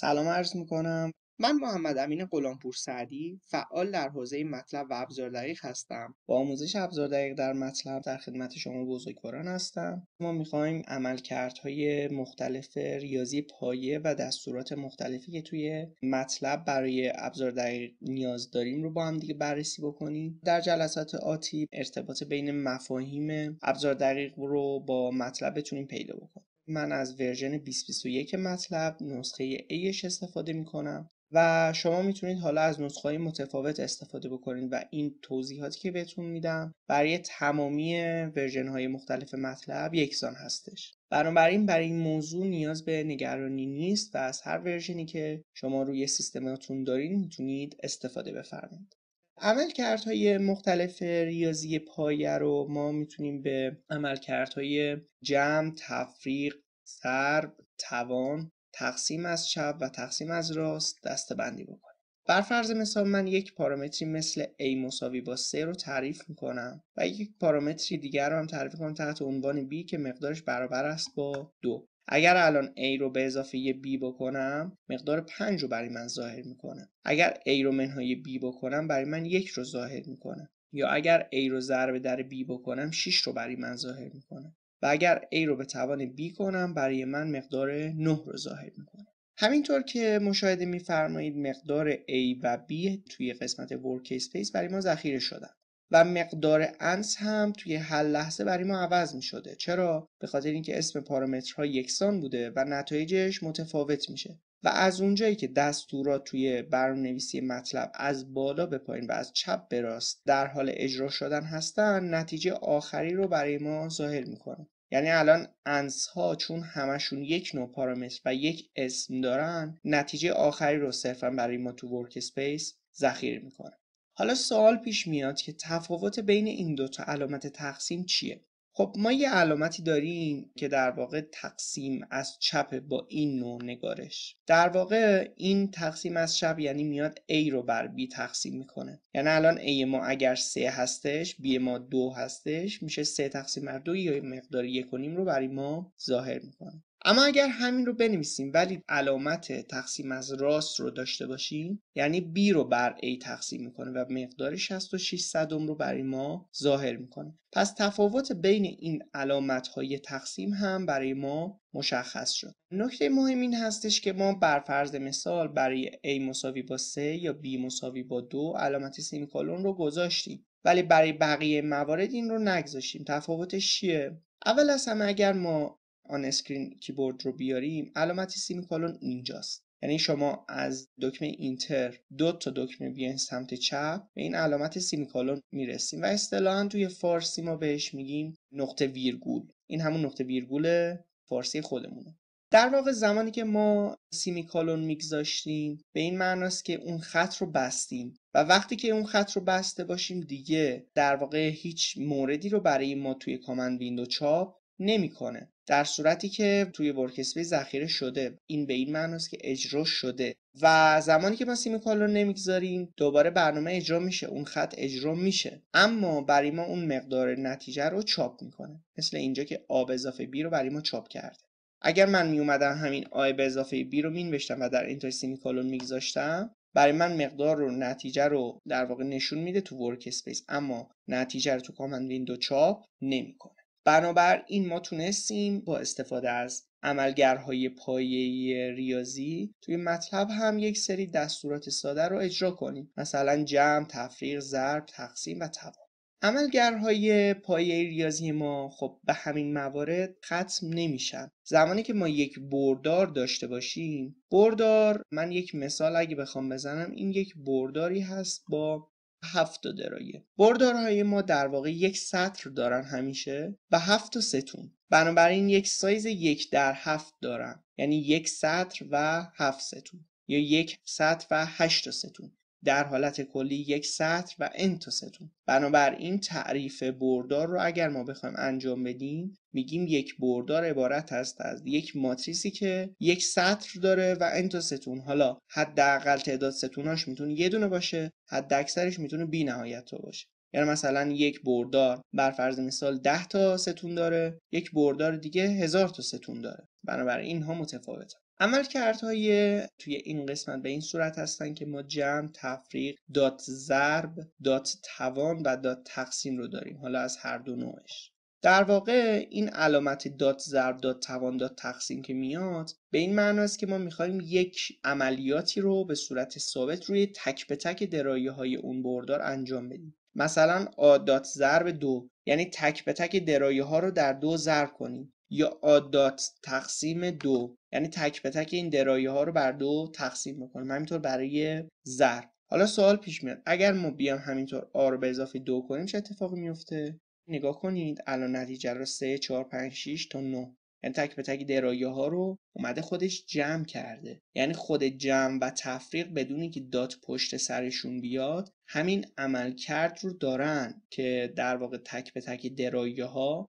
سلام عرض میکنم من محمد امین قلامپور سعدی فعال در حوزه مطلب و ابزار دقیق هستم با آموزش ابزار دقیق در مطلب در خدمت شما بزرگواران هستم ما میخوایم عملکردهای مختلف ریاضی پایه و دستورات مختلفی که توی مطلب برای ابزار دقیق نیاز داریم رو با هم دیگه بررسی بکنیم در جلسات آتی ارتباط بین مفاهیم ابزار دقیق رو با مطلب بتونیم پیدا بکنیم من از ورژن 2021 مطلب نسخه ایش استفاده می کنم و شما میتونید حالا از نسخه های متفاوت استفاده بکنید و این توضیحاتی که بهتون میدم برای تمامی ورژن های مختلف مطلب یکسان هستش بنابراین برای این موضوع نیاز به نگرانی نیست و از هر ورژنی که شما روی سیستماتون دارید میتونید استفاده بفرمایید عملکردهای مختلف ریاضی پایه رو ما میتونیم به عملکردهای جمع، تفریق، سرب، توان، تقسیم از چپ و تقسیم از راست بندی بکنیم. بر فرض مثال من یک پارامتری مثل a مساوی با 3 رو تعریف میکنم و یک پارامتری دیگر رو هم تعریف کنم تحت عنوان b که مقدارش برابر است با 2 اگر الان A رو به اضافه یه B بکنم مقدار 5 رو برای من ظاهر میکنه اگر A رو منهای B بکنم برای من یک رو ظاهر میکنه یا اگر A رو ضرب در B بکنم 6 رو برای من ظاهر میکنه و اگر A رو به توان B کنم برای من مقدار 9 رو ظاهر میکنه همینطور که مشاهده میفرمایید مقدار A و B توی قسمت ورک اسپیس برای ما ذخیره شدن و مقدار انس هم توی هر لحظه برای ما عوض می شده چرا به خاطر اینکه اسم پارامترها یکسان بوده و نتایجش متفاوت میشه و از اونجایی که دستورات توی برنامه‌نویسی مطلب از بالا به پایین و از چپ به راست در حال اجرا شدن هستن نتیجه آخری رو برای ما ظاهر میکنه یعنی الان انس ها چون همشون یک نوع پارامتر و یک اسم دارن نتیجه آخری رو صرفا برای ما تو ورک اسپیس ذخیره میکنه حالا سوال پیش میاد که تفاوت بین این دوتا علامت تقسیم چیه؟ خب ما یه علامتی داریم که در واقع تقسیم از چپ با این نوع نگارش در واقع این تقسیم از چپ یعنی میاد A رو بر B تقسیم میکنه یعنی الان A ما اگر 3 هستش B ما 2 هستش میشه 3 تقسیم بر 2 یا مقدار 1 رو برای ما ظاهر میکنه اما اگر همین رو بنویسیم ولی علامت تقسیم از راست رو داشته باشیم یعنی b رو بر a تقسیم میکنه و مقدار 66 صدم رو برای ما ظاهر میکنه پس تفاوت بین این علامت های تقسیم هم برای ما مشخص شد نکته مهم این هستش که ما بر فرض مثال برای a مساوی با 3 یا b مساوی با 2 علامت سیمیکالون رو گذاشتیم ولی برای بقیه موارد این رو نگذاشتیم تفاوتش چیه اول از همه اگر ما آن اسکرین کیبورد رو بیاریم علامت سیمی اینجاست یعنی شما از دکمه اینتر دو تا دکمه بیاین سمت چپ به این علامت سیمیکالون میرسیم و اصطلاحا توی فارسی ما بهش میگیم نقطه ویرگول این همون نقطه ویرگول فارسی خودمونه در واقع زمانی که ما سیمیکالون میگذاشتیم به این معناست که اون خط رو بستیم و وقتی که اون خط رو بسته باشیم دیگه در واقع هیچ موردی رو برای ما توی کامند ویندو چاپ نمیکنه در صورتی که توی ورک ذخیره شده این به این معناست که اجرا شده و زمانی که ما سیم کال رو نمیگذاریم دوباره برنامه اجرا میشه اون خط اجرا میشه اما برای ما اون مقدار نتیجه رو چاپ میکنه مثل اینجا که آب اضافه بی رو برای ما چاپ کرده اگر من میومدم همین آی به اضافه بی رو مینوشتم و در اینتر سیمیکالون میگذاشتم برای من مقدار رو نتیجه رو در واقع نشون میده تو ورک اسپیس اما نتیجه رو تو کامند ویندو چاپ نمیکنه بنابراین ما تونستیم با استفاده از عملگرهای پایه ریاضی توی مطلب هم یک سری دستورات ساده رو اجرا کنیم مثلا جمع، تفریق، ضرب، تقسیم و تبا عملگرهای پایه ریاضی ما خب به همین موارد ختم نمیشن زمانی که ما یک بردار داشته باشیم بردار من یک مثال اگه بخوام بزنم این یک برداری هست با هفت درایه بردارهای ما در واقع یک سطر دارن همیشه و هفت ستون بنابراین یک سایز یک در هفت دارن یعنی یک سطر و هفت ستون یا یک سطر و هشت ستون در حالت کلی یک سطر و انتا ستون بنابراین تعریف بردار رو اگر ما بخوایم انجام بدیم میگیم یک بردار عبارت است از یک ماتریسی که یک سطر داره و انت ستون حالا حداقل تعداد ستوناش میتونه یه دونه باشه حداکثرش میتونه بی نهایت باشه یعنی مثلا یک بردار بر فرض مثال 10 تا ستون داره یک بردار دیگه هزار تا ستون داره بنابراین اینها متفاوته عملکردهای توی این قسمت به این صورت هستن که ما جمع، تفریق، دات ضرب، دات توان و دات تقسیم رو داریم حالا از هر دو نوعش در واقع این علامت دات ضرب دات توان دات تقسیم که میاد به این معنی است که ما میخوایم یک عملیاتی رو به صورت ثابت روی تک به تک درایه های اون بردار انجام بدیم مثلا آ دات ضرب دو یعنی تک به تک درایه ها رو در دو ضرب کنیم یا آدات تقسیم دو یعنی تک به تک این درایه ها رو بر دو تقسیم بکنیم همینطور برای زر حالا سوال پیش میاد اگر ما بیام همینطور آ رو به اضافه دو کنیم چه اتفاقی میفته نگاه کنید الان نتیجه رو 3 4 5 6 تا 9 یعنی تک به تک درایه ها رو اومده خودش جمع کرده یعنی خود جمع و تفریق بدون که دات پشت سرشون بیاد همین عمل کرد رو دارن که در واقع تک به تک درایه ها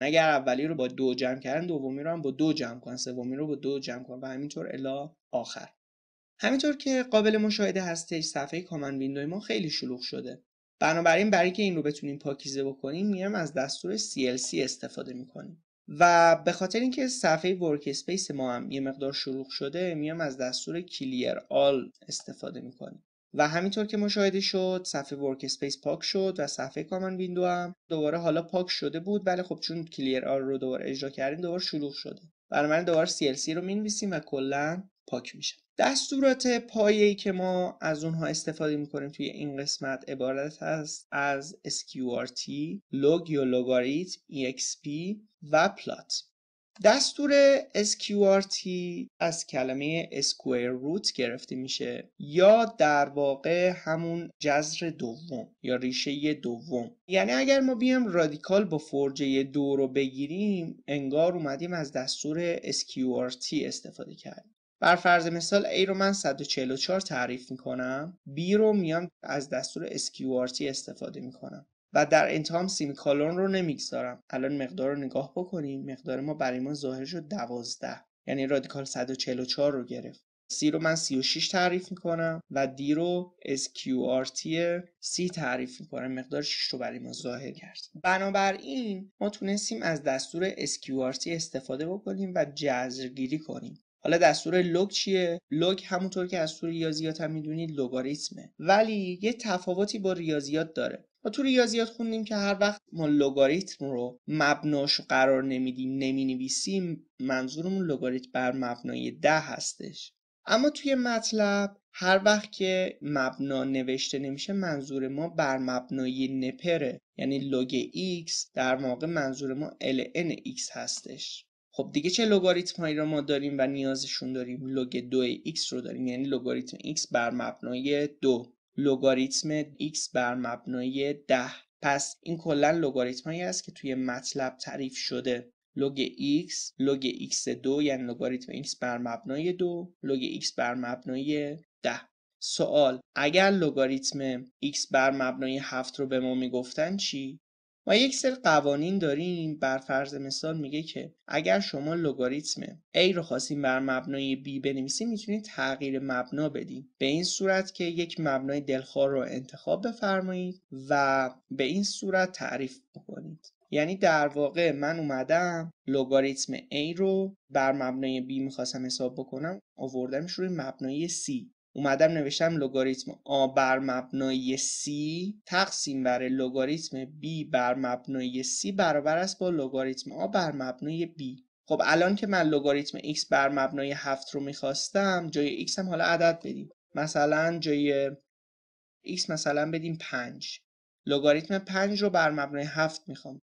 اگر اولی رو با دو جمع کردن دومی رو هم با دو جمع کن سومی رو با دو جمع کن و همینطور الا آخر همینطور که قابل مشاهده هستش صفحه کامن ویندوی ما خیلی شلوغ شده بنابراین برای که این رو بتونیم پاکیزه بکنیم میرم از دستور CLC استفاده میکنیم و به خاطر اینکه صفحه ورک اسپیس ما هم یه مقدار شلوغ شده میام از دستور کلیر آل استفاده میکنیم و همینطور که مشاهده شد صفحه ورک اسپیس پاک شد و صفحه کامن ویندو هم دوباره حالا پاک شده بود ولی خب چون کلیر آر رو دوباره اجرا کردیم دوباره شلوغ شده برای من دوباره CLC رو مینویسیم و کلا پاک میشه دستورات پایه‌ای که ما از اونها استفاده میکنیم توی این قسمت عبارت هست از SQRT، log یا logarit, exp و plot دستور SQRT از کلمه square root گرفته میشه یا در واقع همون جذر دوم یا ریشه دوم یعنی اگر ما بیام رادیکال با فرجه دو رو بگیریم انگار اومدیم از دستور SQRT استفاده کردیم بر فرض مثال A رو من 144 تعریف میکنم B رو میام از دستور SQRT استفاده میکنم و در انتها کالون رو نمیگذارم الان مقدار رو نگاه بکنیم مقدار ما برای ما ظاهر شد دوازده یعنی رادیکال 144 رو گرفت سی رو من 36 تعریف میکنم و دی رو SQRT سی تعریف میکنم مقدار 6 رو برای ما ظاهر کرد بنابراین ما تونستیم از دستور SQRT استفاده بکنیم و جذرگیری کنیم حالا دستور لوگ چیه لوگ همونطور که از تو ریاضیات هم میدونید لوگاریتمه ولی یه تفاوتی با ریاضیات داره و تو ریاضیات خوندیم که هر وقت ما لگاریتم رو مبناش قرار نمیدیم نمینویسیم منظورمون لگاریتم بر مبنای ده هستش اما توی مطلب هر وقت که مبنا نوشته نمیشه منظور ما بر مبنای نپره یعنی لوگ x در واقع منظور ما ln x هستش خب دیگه چه لگاریتم هایی رو ما داریم و نیازشون داریم لوگ 2 x رو داریم یعنی لگاریتم x بر مبنای 2. لوگاریتم x بر مبنای 10 پس این کلا لوگاریتم هایی است که توی مطلب تعریف شده لوگ x لوگ x2 یعنی لگاریتم x بر مبنای 2 لوگ x بر مبنای 10 سوال اگر لوگاریتم x بر مبنای 7 رو به ما میگفتن چی ما یک سری قوانین داریم بر فرض مثال میگه که اگر شما لگاریتم A رو خواستیم بر مبنای B بنویسیم میتونید تغییر مبنا بدیم به این صورت که یک مبنای دلخواه رو انتخاب بفرمایید و به این صورت تعریف بکنید یعنی در واقع من اومدم لگاریتم A رو بر مبنای B میخواستم حساب بکنم آوردمش روی مبنای C اومدم نوشتم لگاریتم آ بر مبنای c تقسیم بر لگاریتم b بر مبنای c برابر است با لگاریتم آ بر مبنای b خب الان که من لگاریتم x بر مبنای 7 رو میخواستم جای x هم حالا عدد بدیم مثلا جای x مثلا بدیم 5 لگاریتم 5 رو بر مبنای 7 میخوام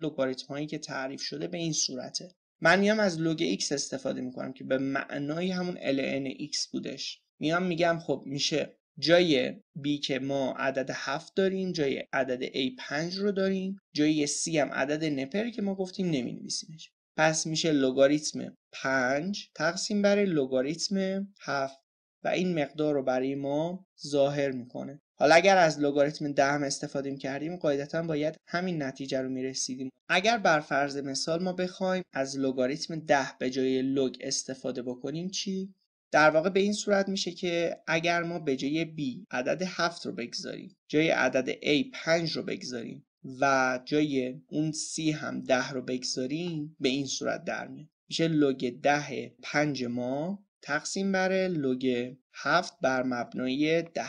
لوگاریتم هایی که تعریف شده به این صورته من میام از لوگ x استفاده میکنم که به معنای همون ln x بودش میام میگم خب میشه جای B که ما عدد 7 داریم جای عدد A 5 رو داریم جای C هم عدد نپر که ما گفتیم نمی نویسیمش پس میشه لگاریتم 5 تقسیم بر لگاریتم 7 و این مقدار رو برای ما ظاهر میکنه حالا اگر از لگاریتم ده هم استفاده کردیم قاعدتا باید همین نتیجه رو میرسیدیم اگر بر فرض مثال ما بخوایم از لگاریتم ده به جای لگ استفاده بکنیم چی در واقع به این صورت میشه که اگر ما به جای B عدد 7 رو بگذاریم جای عدد A 5 رو بگذاریم و جای اون C هم 10 رو بگذاریم به این صورت در میاد میشه لوگ 10 5 ما تقسیم بر لوگ 7 بر مبنای 10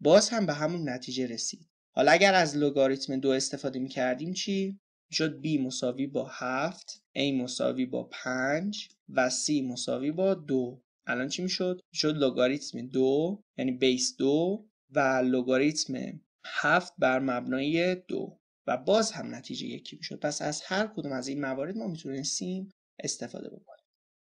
باز هم به همون نتیجه رسید حالا اگر از لوگاریتم دو استفاده میکردیم چی؟ شد b مساوی با 7 a مساوی با 5 و c مساوی با 2 الان چی میشد میشد لگاریتم دو یعنی بیس دو و لگاریتم هفت بر مبنای دو و باز هم نتیجه یکی میشد پس از هر کدوم از این موارد ما میتونستیم استفاده بکنیم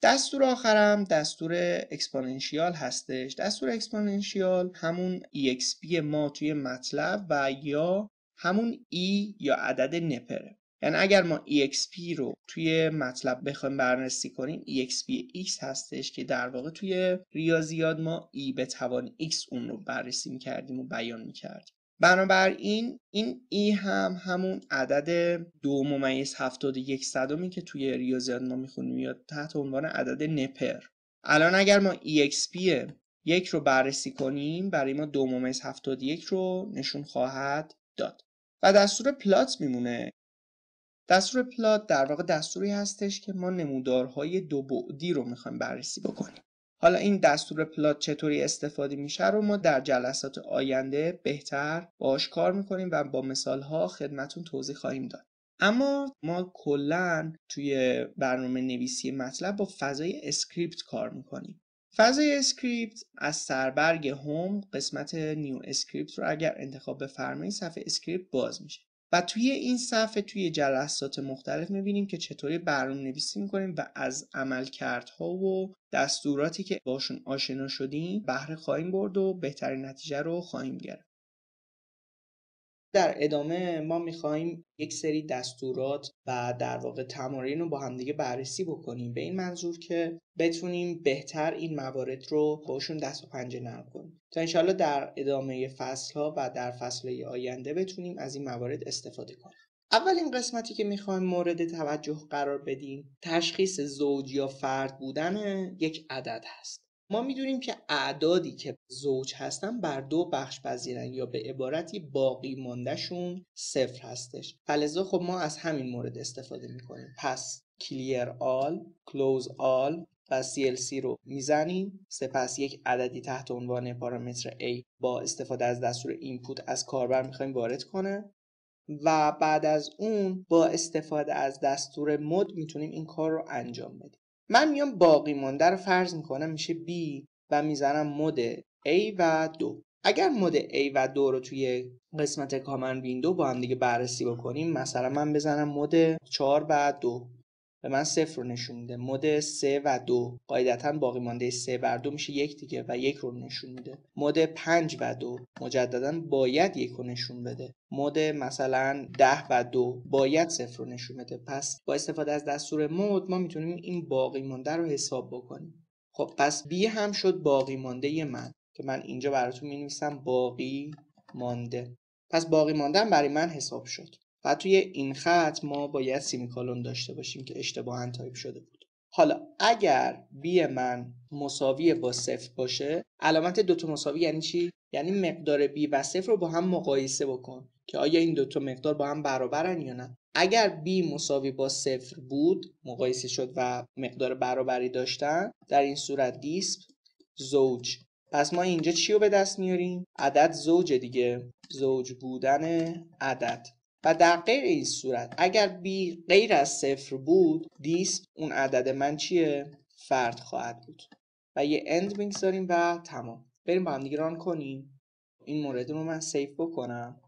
دستور آخرم دستور اکسپوننشیال هستش دستور اکسپوننشیال همون exp ما توی مطلب و یا همون e یا عدد نپره یعنی اگر ما exp رو توی مطلب بخوایم بررسی کنیم exp x هستش که در واقع توی ریاضیات ما e به توان x اون رو بررسی کردیم و بیان میکردیم بنابراین این ای e هم همون عدد دو ممیز هفتاد یک صدمی که توی ریاضیات ما میخونیم یا تحت عنوان عدد نپر الان اگر ما exp یک رو بررسی کنیم برای ما دو ممیز هفتاد یک رو نشون خواهد داد و دستور پلات میمونه دستور پلات در واقع دستوری هستش که ما نمودارهای دو بعدی رو میخوایم بررسی بکنیم حالا این دستور پلات چطوری استفاده میشه رو ما در جلسات آینده بهتر باش کار میکنیم و با مثالها خدمتون توضیح خواهیم داد اما ما کلا توی برنامه نویسی مطلب با فضای اسکریپت کار میکنیم فضای اسکریپت از سربرگ هوم قسمت نیو اسکریپت رو اگر انتخاب بفرمایید صفحه اسکریپت باز میشه و توی این صفحه توی جلسات مختلف میبینیم که چطوری برنامه نویسی میکنیم و از عملکردها و دستوراتی که باشون آشنا شدیم بهره خواهیم برد و بهترین نتیجه رو خواهیم گرفت در ادامه ما میخواهیم یک سری دستورات و در واقع تمارین رو با همدیگه بررسی بکنیم به این منظور که بتونیم بهتر این موارد رو باشون دست و پنجه نرم کنیم تا انشالله در ادامه فصل ها و در فصل آینده بتونیم از این موارد استفاده کنیم اولین قسمتی که میخوایم مورد توجه قرار بدیم تشخیص زوج یا فرد بودن یک عدد هست ما میدونیم که اعدادی که زوج هستن بر دو بخش پذیرن یا به عبارتی باقی ماندهشون صفر هستش فلزا خب ما از همین مورد استفاده میکنیم پس کلیر آل کلوز آل و CLC رو میزنیم سپس یک عددی تحت عنوان پارامتر A با استفاده از دستور اینپوت از کاربر میخوایم وارد کنه و بعد از اون با استفاده از دستور مد میتونیم این کار رو انجام بدیم من میام باقی مانده رو فرض میکنم میشه b و میزنم مد a و 2 اگر مد A و 2 رو توی قسمت کامن ویندو با هم دیگه بررسی بکنیم مثلا من بزنم مد 4 و 2 به من صفر رو نشون میده مد 3 و 2 قاعدتا باقی مانده 3 بر 2 میشه 1 دیگه و 1 رو نشون میده مد 5 و 2 مجددا باید 1 رو نشون بده مد مثلا 10 و 2 باید 0 رو نشون بده پس با استفاده از دستور مد ما میتونیم این باقی مانده رو حساب بکنیم خب پس B هم شد باقی مانده من که من اینجا براتون می نویسم باقی مانده پس باقی ماندن برای من حساب شد و توی این خط ما باید کالون داشته باشیم که اشتباه تایپ شده بود حالا اگر بی من مساوی با صفر باشه علامت دوتا مساوی یعنی چی یعنی مقدار بی و صفر رو با هم مقایسه بکن که آیا این دوتا مقدار با هم برابرن یا نه اگر b مساوی با صفر بود مقایسه شد و مقدار برابری داشتن در این صورت دیسپ زوج پس ما اینجا چی رو به دست میاریم؟ عدد زوج دیگه زوج بودن عدد و در غیر این صورت اگر b غیر از صفر بود دیس اون عدد من چیه فرد خواهد بود و یه اند میگذاریم و تمام بریم با هم دیگه کنیم این مورد رو من سیف بکنم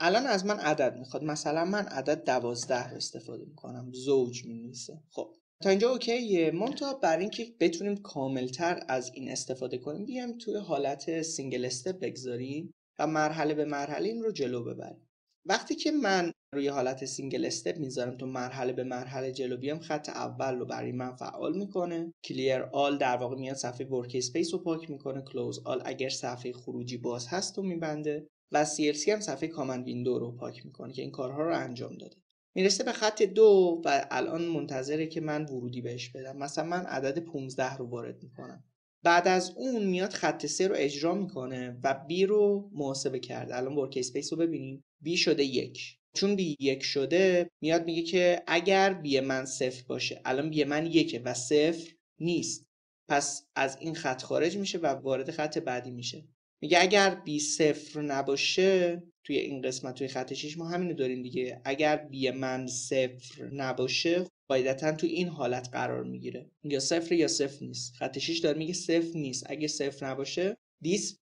الان از من عدد میخواد مثلا من عدد دوازده رو استفاده میکنم زوج مینویسه خب تا اینجا اوکیه منتها بر اینکه بتونیم کاملتر از این استفاده کنیم بیایم توی حالت سینگل استپ بگذاریم و مرحله به مرحله این رو جلو ببریم وقتی که من روی حالت سینگل استپ میذارم تو مرحله به مرحله جلو بیام خط اول رو برای من فعال میکنه کلیر آل در واقع میاد صفحه ورک اسپیس رو پاک میکنه کلوز آل اگر صفحه خروجی باز هست و میبنده و سی هم صفحه کامند ویندو رو پاک میکنه که این کارها رو انجام داده میرسه به خط دو و الان منتظره که من ورودی بهش بدم مثلا من عدد 15 رو وارد میکنم بعد از اون میاد خط سه رو اجرا میکنه و بی رو محاسبه کرده الان ورک اسپیس رو ببینیم بی شده یک چون بی یک شده میاد میگه که اگر بی من صفر باشه الان بی من یکه و صفر نیست پس از این خط خارج میشه و وارد خط بعدی میشه میگه اگر بی صفر نباشه توی این قسمت توی خط 6 ما همینو داریم دیگه اگر بی من صفر نباشه قاعدتا تو این حالت قرار میگیره یا صفر یا صفر نیست خط 6 داره میگه صفر نیست اگه صفر نباشه دیس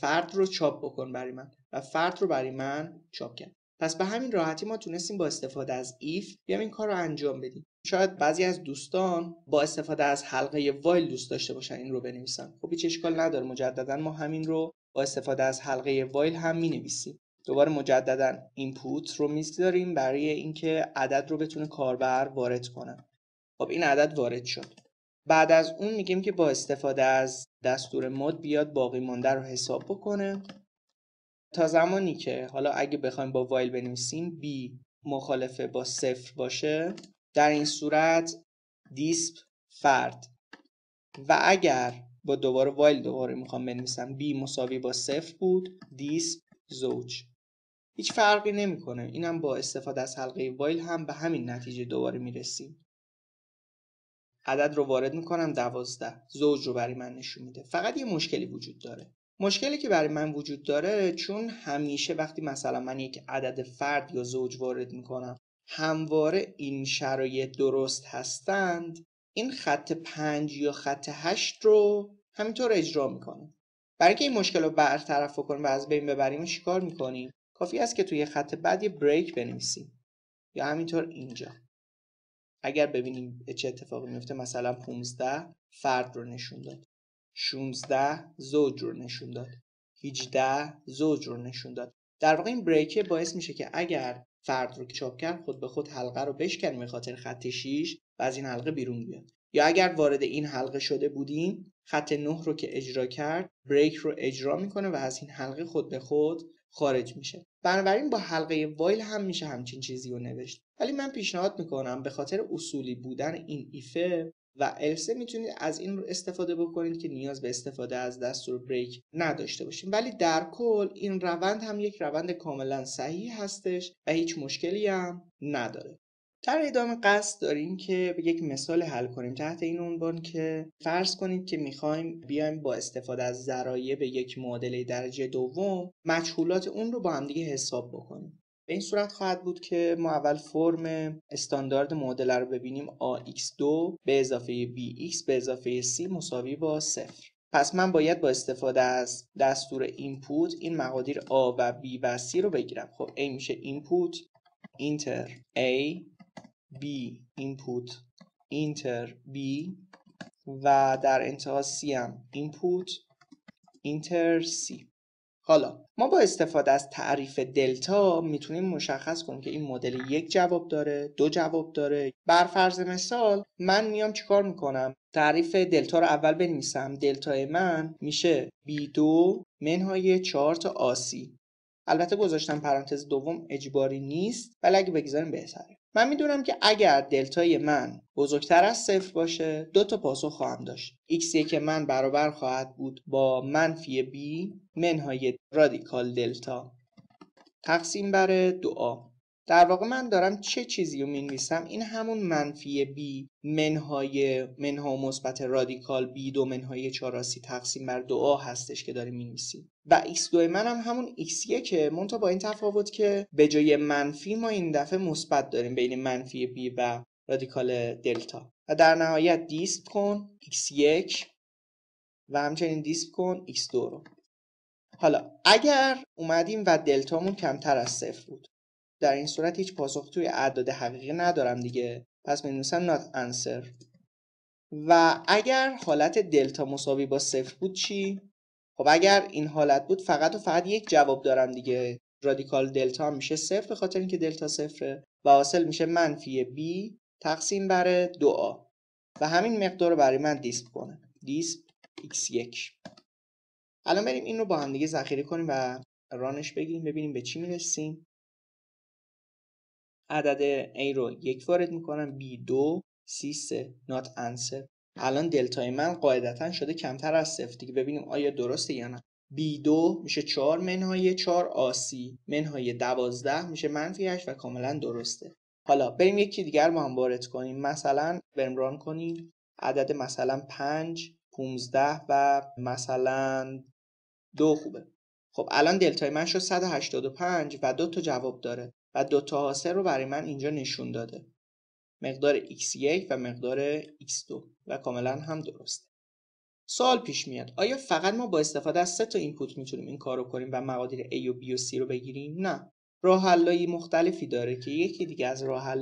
فرد رو چاپ بکن برای من و فرد رو برای من چاپ کرد پس به همین راحتی ما تونستیم با استفاده از ایف بیام این کار رو انجام بدیم شاید بعضی از دوستان با استفاده از حلقه وایل دوست داشته باشن این رو بنویسن خب هیچ اشکال نداره مجددا ما همین رو با استفاده از حلقه وایل هم می نویسیم دوباره مجددا اینپوت رو میذاریم برای اینکه عدد رو بتونه کاربر وارد کنه خب این عدد وارد شد بعد از اون میگیم که با استفاده از دستور مد بیاد باقی مانده رو حساب بکنه تا زمانی که حالا اگه بخوایم با وایل بنویسیم بی مخالفه با صفر باشه در این صورت دیسپ فرد و اگر با دوباره وایل دوباره میخوام بنویسم بی مساوی با صفر بود دیسپ زوج هیچ فرقی نمیکنه اینم با استفاده از حلقه وایل هم به همین نتیجه دوباره میرسیم عدد رو وارد میکنم دوازده زوج رو برای من نشون میده فقط یه مشکلی وجود داره مشکلی که برای من وجود داره چون همیشه وقتی مثلا من یک عدد فرد یا زوج وارد میکنم همواره این شرایط درست هستند این خط پنج یا خط هشت رو همینطور اجرا میکنه برای که این مشکل رو برطرف کنیم و از بین ببریم چیکار میکنیم کافی است که توی خط بعد یه بریک بنویسیم یا همینطور اینجا اگر ببینیم چه اتفاقی میفته مثلا 15 فرد رو نشون داد 16 زوج رو نشون داد 18 زوج رو نشون داد در واقع این بریکه باعث میشه که اگر فرد رو چاپ کرد خود به خود حلقه رو بشکنیم به خاطر خط 6 و از این حلقه بیرون بیاد یا اگر وارد این حلقه شده بودیم خط نه رو که اجرا کرد بریک رو اجرا میکنه و از این حلقه خود به خود خارج میشه بنابراین با حلقه وایل هم میشه همچین چیزی رو نوشت ولی من پیشنهاد میکنم به خاطر اصولی بودن این ایفه و السه میتونید از این رو استفاده بکنید که نیاز به استفاده از دستور بریک نداشته باشیم ولی در کل این روند هم یک روند کاملا صحیح هستش و هیچ مشکلی هم نداره در ادامه قصد داریم که به یک مثال حل کنیم تحت این عنوان که فرض کنید که میخوایم بیایم با استفاده از ذرایع به یک معادله درجه دوم مجهولات اون رو با همدیگه حساب بکنیم به این صورت خواهد بود که ما اول فرم استاندارد معادله رو ببینیم AX2 به اضافه BX به اضافه C مساوی با صفر پس من باید با استفاده از دستور اینپوت این مقادیر A و B و C رو بگیرم خب A میشه اینپوت اینتر A b input inter b و در انتها سی هم input inter c حالا ما با استفاده از تعریف دلتا میتونیم مشخص کنیم که این مدل یک جواب داره دو جواب داره بر فرض مثال من میام چیکار میکنم تعریف دلتا رو اول بنویسم دلتا من میشه b2 منهای چهار تا آسی البته گذاشتم پرانتز دوم اجباری نیست ولی اگه بگذاریم بهتره من میدونم که اگر دلتای من بزرگتر از صفر باشه دو تا پاسخ خواهم داشت x که من برابر خواهد بود با منفی b منهای رادیکال دلتا تقسیم بر دو در واقع من دارم چه چیزی رو مینویسم این همون منفی بی منهای منها مثبت رادیکال بی دو منهای چاراسی تقسیم بر دو هستش که داریم مینویسیم و x 2 من هم همون x که مونتا با این تفاوت که به جای منفی ما این دفعه مثبت داریم بین منفی بی و رادیکال دلتا و در نهایت دیست کن x1 و همچنین دیست کن x2 رو حالا اگر اومدیم و دلتامون کمتر از صفر بود در این صورت هیچ پاسخ توی اعداد حقیقی ندارم دیگه پس می نویسم not answer و اگر حالت دلتا مساوی با صفر بود چی؟ خب اگر این حالت بود فقط و فقط یک جواب دارم دیگه رادیکال دلتا میشه صفر به خاطر اینکه دلتا صفره و حاصل میشه منفی b تقسیم بر دو آ و همین مقدار رو برای من دیسپ کنه دیسپ x1 الان بریم این رو با هم دیگه ذخیره کنیم و رانش بگیریم ببینیم به چی میرسیم عدد A رو یک وارد میکنم B دو C سه not answer الان دلتای من قاعدتا شده کمتر از صفر دیگه ببینیم آیا درسته یا نه B2 میشه 4 منهای 4 AC منهای 12 میشه منفی 8 و کاملا درسته حالا بریم یکی دیگر با هم وارد کنیم مثلا بریم ران کنیم عدد مثلا 5 15 و مثلا 2 خوبه خب الان دلتای من شد 185 و دو تا جواب داره و دوتا حاصل رو برای من اینجا نشون داده مقدار x1 و مقدار x2 و کاملا هم درسته سوال پیش میاد آیا فقط ما با استفاده از سه تا اینپوت میتونیم این کار رو کنیم و مقادیر A و B و C رو بگیریم نه راه مختلفی داره که یکی دیگه از راه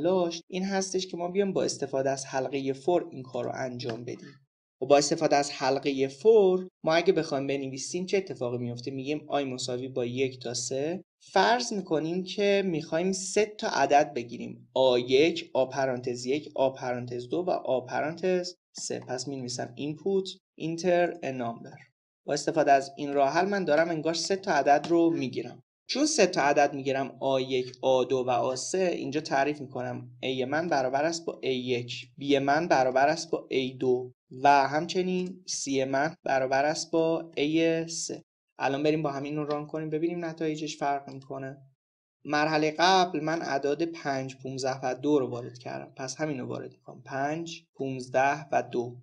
این هستش که ما بیام با استفاده از حلقه فور این کار رو انجام بدیم و خب با استفاده از حلقه فور ما اگه بخوایم بنویسیم چه اتفاقی میفته میگیم آی مساوی با یک تا سه فرض میکنیم که میخوایم سه تا عدد بگیریم آ یک آ پرانتز یک آ پرانتز دو و آ پرانتز سه پس مینویسم اینپوت اینتر نامبر با استفاده از این راه حل من دارم انگار سه تا عدد رو میگیرم چون سه تا عدد میگیرم A1, A2 و A3 اینجا تعریف میکنم A من برابر است با A1 B من برابر است با A2 و همچنین سی من برابر است با ای 3 الان بریم با همین رو ران کنیم ببینیم نتایجش فرق میکنه مرحله قبل من اعداد 5 15 و 2 رو وارد کردم پس همین رو وارد میکنم 5 15 و 2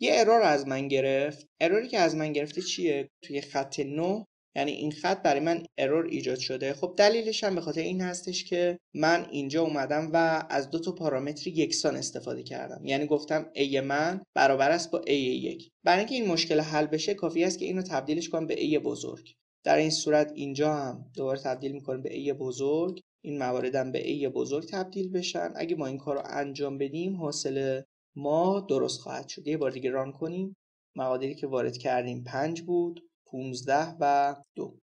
یه ارور از من گرفت اروری که از من گرفته چیه توی خط 9 یعنی این خط برای من ارور ایجاد شده خب دلیلش هم به خاطر این هستش که من اینجا اومدم و از دو تا پارامتر یکسان استفاده کردم یعنی گفتم a من برابر است با a یک برای اینکه این مشکل حل بشه کافی است که اینو تبدیلش کنم به a بزرگ در این صورت اینجا هم دوباره تبدیل میکنم به a بزرگ این مواردم به a بزرگ تبدیل بشن اگه ما این کار رو انجام بدیم حاصل ما درست خواهد شد یه بار دیگه ران کنیم مقادیری که وارد کردیم 5 بود 15 و 2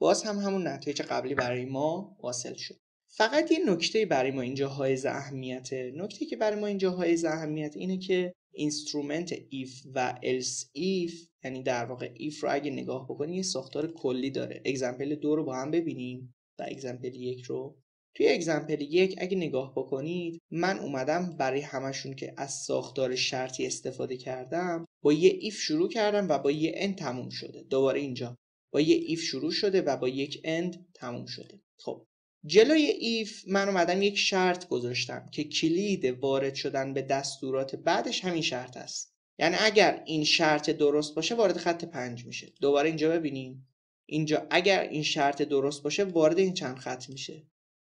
باز هم همون نتایج قبلی برای ما واصل شد فقط یه نکته برای ما اینجا های اهمیته نکته که برای ما اینجا های اهمیت اینه که اینسترومنت if و else if یعنی در واقع if رو اگه نگاه بکنی یه ساختار کلی داره اگزمپل دو رو با هم ببینیم و اگزمپل یک رو توی اگزمپل یک اگه نگاه بکنید من اومدم برای همشون که از ساختار شرطی استفاده کردم با یه ایف شروع کردم و با یه اند تموم شده دوباره اینجا با یه ایف شروع شده و با یک اند تموم شده خب جلوی ایف من اومدم یک شرط گذاشتم که کلید وارد شدن به دستورات بعدش همین شرط است یعنی اگر این شرط درست باشه وارد خط پنج میشه دوباره اینجا ببینیم اینجا اگر این شرط درست باشه وارد این چند خط میشه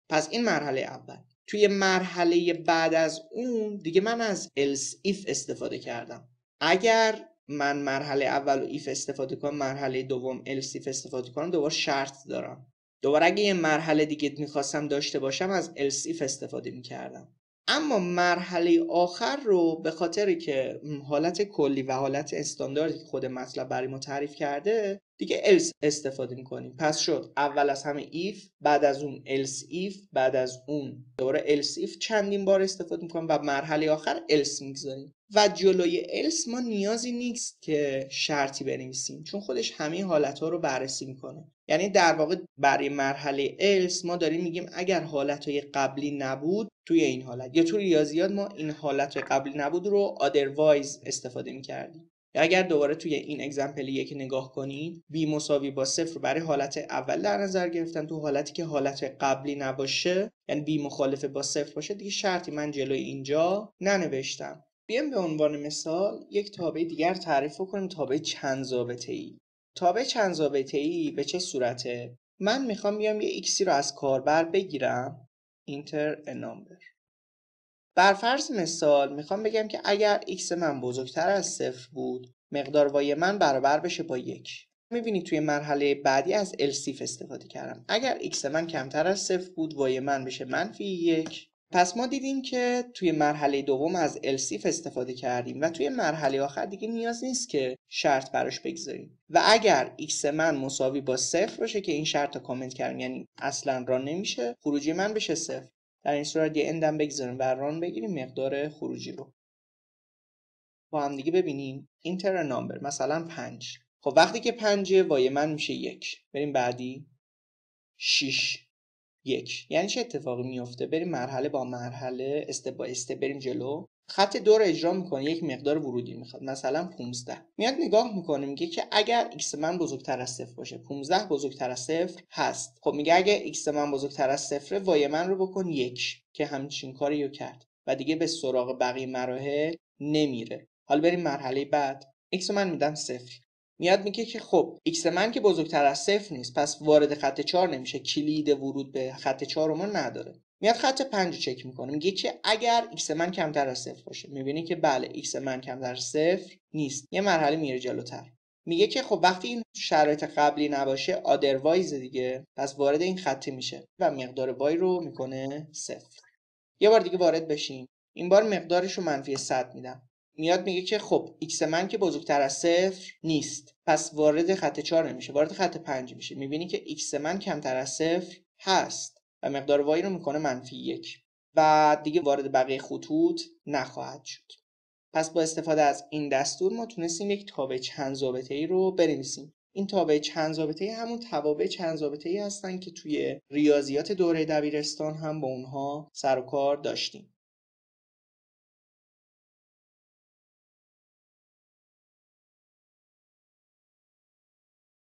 پس این مرحله اول توی مرحله بعد از اون دیگه من از else if استفاده کردم اگر من مرحله اول و if استفاده کنم مرحله دوم else if استفاده کنم دوباره شرط دارم دوباره اگه یه مرحله دیگه میخواستم داشته باشم از else if استفاده میکردم اما مرحله آخر رو به خاطر که حالت کلی و حالت استانداردی که خود مطلب برای ما تعریف کرده دیگه else استفاده میکنیم پس شد اول از همه if بعد از اون else if بعد از اون دوباره else if چندین بار استفاده میکنیم و مرحله آخر else میگذاریم و جلوی else ما نیازی نیست که شرطی بنویسیم چون خودش همه حالتها رو بررسی میکنه یعنی در واقع برای مرحله else ما داریم میگیم اگر حالتهای قبلی نبود توی این حالت یا توی ریاضیات ما این حالت قبلی نبود رو otherwise استفاده میکردیم اگر دوباره توی این اگزمپل یک نگاه کنید b مساوی با صفر برای حالت اول در نظر گرفتن تو حالتی که حالت قبلی نباشه یعنی b مخالف با صفر باشه دیگه شرطی من جلوی اینجا ننوشتم بیام به عنوان مثال یک تابع دیگر تعریف کنیم تابع چند ضابطه ای تابع چند ضابطه ای به چه صورته من میخوام بیام یه ایکسی رو از کاربر بگیرم اینتر ا بر فرض مثال میخوام بگم که اگر x من بزرگتر از صفر بود مقدار وای من برابر بشه با یک میبینید توی مرحله بعدی از السیف استفاده کردم اگر x من کمتر از صفر بود وای من بشه منفی یک پس ما دیدیم که توی مرحله دوم از السیف استفاده کردیم و توی مرحله آخر دیگه نیاز نیست که شرط براش بگذاریم و اگر x من مساوی با صفر باشه که این شرط رو کامنت کردیم یعنی اصلا را نمیشه خروجی من بشه صفر در این صورت یه اندم بگذاریم و ران بگیریم مقدار خروجی رو با هم دیگه ببینیم اینتر نامبر مثلا 5. خب وقتی که پنجه وای من میشه یک بریم بعدی 6. یک یعنی چه اتفاقی میفته بریم مرحله با مرحله است با استپ بریم جلو خط دو رو اجرا میکنه یک مقدار ورودی میخواد مثلا 15 میاد نگاه میکنه میگه که اگر x من بزرگتر از صفر باشه 15 بزرگتر از صفر هست خب میگه اگه x من بزرگتر از صفره وای من رو بکن یک که همچین کاری رو کرد و دیگه به سراغ بقیه مراحل نمیره حالا بریم مرحله بعد x من میدم صفر میاد میگه که خب x من که بزرگتر از صفر نیست پس وارد خط 4 نمیشه کلید ورود به خط 4 ما نداره میاد خط 5 رو چک میکنه میگه که اگر x من کمتر از صفر باشه میبینی که بله x من کمتر از صفر نیست یه مرحله میره جلوتر میگه که خب وقتی این شرایط قبلی نباشه آدروایز دیگه پس وارد این خطی میشه و مقدار وای رو میکنه صفر یه بار دیگه وارد بشیم این بار مقدارش رو منفی 100 میدم میاد میگه که خب x من که بزرگتر از صفر نیست پس وارد خط 4 نمیشه وارد خط 5 میشه میبینی که x من کمتر از صفر هست مقدار وای رو میکنه منفی یک و دیگه وارد بقیه خطوط نخواهد شد پس با استفاده از این دستور ما تونستیم یک تابع چند ضابطه ای رو بنویسیم این تابع چند ضابطه ای همون توابع چند ضابطه ای هستن که توی ریاضیات دوره دبیرستان هم با اونها سر و کار داشتیم